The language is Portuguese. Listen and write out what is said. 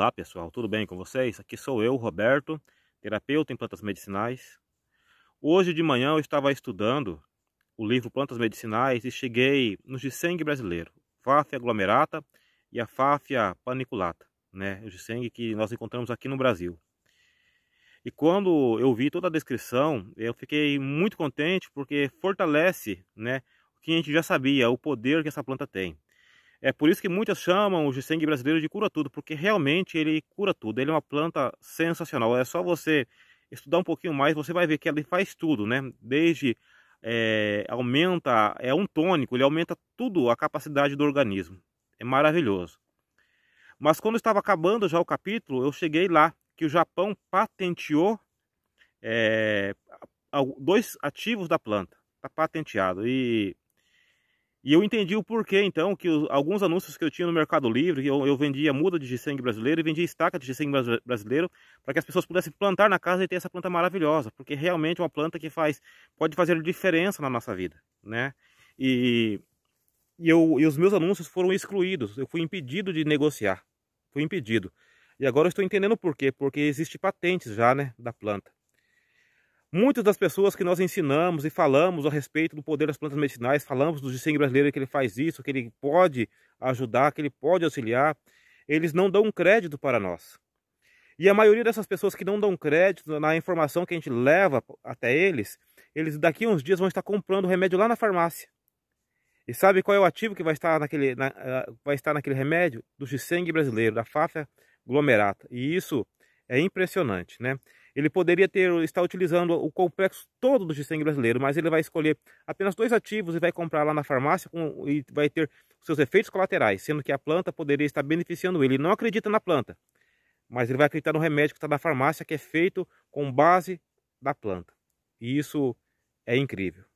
Olá pessoal, tudo bem com vocês? Aqui sou eu, Roberto, terapeuta em plantas medicinais. Hoje de manhã eu estava estudando o livro Plantas Medicinais e cheguei no ginseng brasileiro, Fáfia aglomerata e a Fáfia paniculata, né? O ginseng que nós encontramos aqui no Brasil. E quando eu vi toda a descrição, eu fiquei muito contente porque fortalece, né, o que a gente já sabia, o poder que essa planta tem. É por isso que muitas chamam o ginseng brasileiro de cura tudo, porque realmente ele cura tudo. Ele é uma planta sensacional. É só você estudar um pouquinho mais, você vai ver que ele faz tudo, né? Desde é, aumenta, é um tônico, ele aumenta tudo a capacidade do organismo. É maravilhoso. Mas quando estava acabando já o capítulo, eu cheguei lá que o Japão patenteou é, dois ativos da planta. Está patenteado. E e eu entendi o porquê, então, que os, alguns anúncios que eu tinha no Mercado Livre, eu, eu vendia muda de ginseng brasileiro e vendia estaca de ginseng brasileiro, para que as pessoas pudessem plantar na casa e ter essa planta maravilhosa, porque realmente é uma planta que faz, pode fazer diferença na nossa vida, né? E, e, eu, e os meus anúncios foram excluídos, eu fui impedido de negociar, fui impedido. E agora eu estou entendendo o porquê, porque existe patentes já, né, da planta. Muitas das pessoas que nós ensinamos e falamos a respeito do poder das plantas medicinais, falamos do ginseng brasileiro que ele faz isso, que ele pode ajudar, que ele pode auxiliar, eles não dão crédito para nós. E a maioria dessas pessoas que não dão crédito na informação que a gente leva até eles, eles daqui a uns dias vão estar comprando o remédio lá na farmácia. E sabe qual é o ativo que vai estar naquele, na, ah, vai estar naquele remédio? Do ginseng brasileiro, da Fafa glomerata. E isso é impressionante, né? Ele poderia ter estar utilizando o complexo todo do Ginseng brasileiro, mas ele vai escolher apenas dois ativos e vai comprar lá na farmácia com, e vai ter seus efeitos colaterais, sendo que a planta poderia estar beneficiando ele. Ele não acredita na planta, mas ele vai acreditar no remédio que está na farmácia, que é feito com base da planta. E isso é incrível.